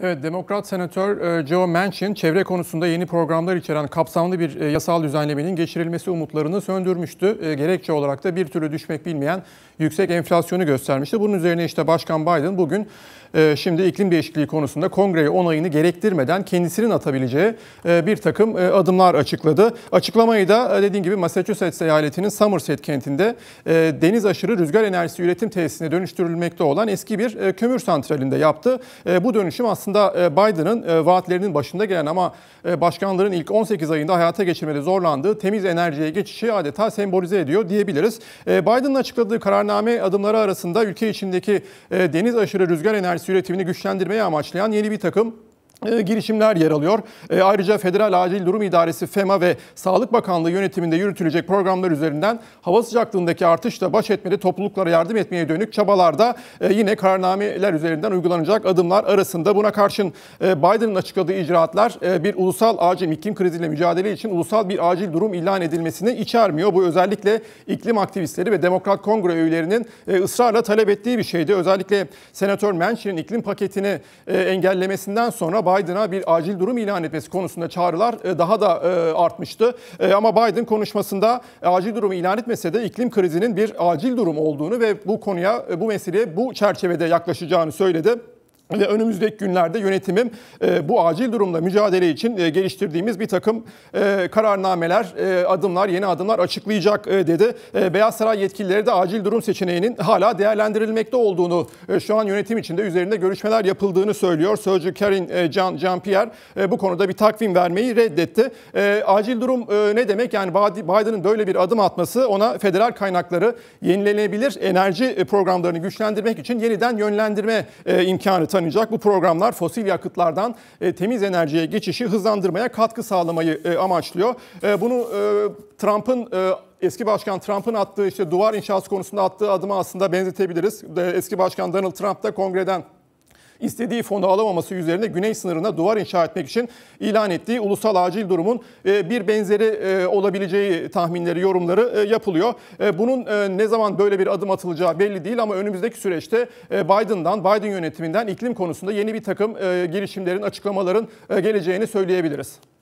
Evet, Demokrat Senatör e, Joe Manchin çevre konusunda yeni programlar içeren kapsamlı bir e, yasal düzenlemenin geçirilmesi umutlarını söndürmüştü. E, gerekçe olarak da bir türlü düşmek bilmeyen yüksek enflasyonu göstermişti. Bunun üzerine işte Başkan Biden bugün şimdi iklim değişikliği konusunda kongreye onayını gerektirmeden kendisinin atabileceği bir takım adımlar açıkladı. Açıklamayı da dediğim gibi Massachusetts eyaletinin Somerset kentinde deniz aşırı rüzgar enerjisi üretim tesisine dönüştürülmekte olan eski bir kömür santralinde yaptı. Bu dönüşüm aslında aslında e, Biden'ın e, vaatlerinin başında gelen ama e, başkanların ilk 18 ayında hayata geçirmede zorlandığı temiz enerjiye geçişi adeta sembolize ediyor diyebiliriz. Biden'ın açıkladığı kararname adımları arasında ülke içindeki deniz aşırı rüzgar enerjisi üretimini güçlendirmeye amaçlayan yeni bir takım e, girişimler yer alıyor. E, ayrıca Federal Acil Durum İdaresi FEMA ve Sağlık Bakanlığı yönetiminde yürütülecek programlar üzerinden hava sıcaklığındaki artışla baş etmede topluluklara yardım etmeye dönük çabalarda e, yine kararnameler üzerinden uygulanacak adımlar arasında. Buna karşın e, Biden'ın açıkladığı icraatlar bir ulusal acil iklim kriziyle mücadele için ulusal bir acil durum ilan edilmesini içermiyor. Bu özellikle iklim aktivistleri ve Demokrat Kongre üyelerinin ısrarla talep ettiği bir şeydi. Özellikle Senatör Manchin'in iklim paketini engellemesinden sonra Biden'a bir acil durum ilan etmesi konusunda çağrılar e, daha da e, artmıştı. E, ama Biden konuşmasında acil durum ilan etmese de iklim krizinin bir acil durum olduğunu ve bu konuya, bu meseleye bu çerçevede yaklaşacağını söyledi ve önümüzdeki günlerde yönetimin e, bu acil durumla mücadele için e, geliştirdiğimiz bir takım e, kararnameler, adımlar, yeni adımlar açıklayacak dedi. Beyaz Saray yetkilileri de acil durum seçeneğinin hala değerlendirilmekte olduğunu, şu an yönetim içinde üzerinde görüşmeler yapıldığını söylüyor. Sözcü Karin Can, Can Pierre bu konuda bir takvim vermeyi reddetti. Acil durum ne demek? Yani Biden'ın böyle bir adım atması ona federal kaynakları yenilenebilir enerji programlarını güçlendirmek için yeniden yönlendirme imkanı atanacak. Bu programlar fosil yakıtlardan e, temiz enerjiye geçişi hızlandırmaya katkı sağlamayı e, amaçlıyor. E, bunu Trump'ın eski başkan Trump'ın attığı işte duvar inşası konusunda attığı adıma aslında benzetebiliriz. Eski başkan Donald Trump da kongreden istediği fonu alamaması üzerine güney sınırına duvar inşa etmek için ilan ettiği ulusal acil durumun e, bir benzeri e, olabileceği tahminleri, yorumları e, yapılıyor. Bunun ne zaman böyle bir adım atılacağı belli değil ama önümüzdeki süreçte Biden'dan, Biden yönetiminden iklim konusunda yeni bir takım girişimlerin, açıklamaların geleceğini söyleyebiliriz.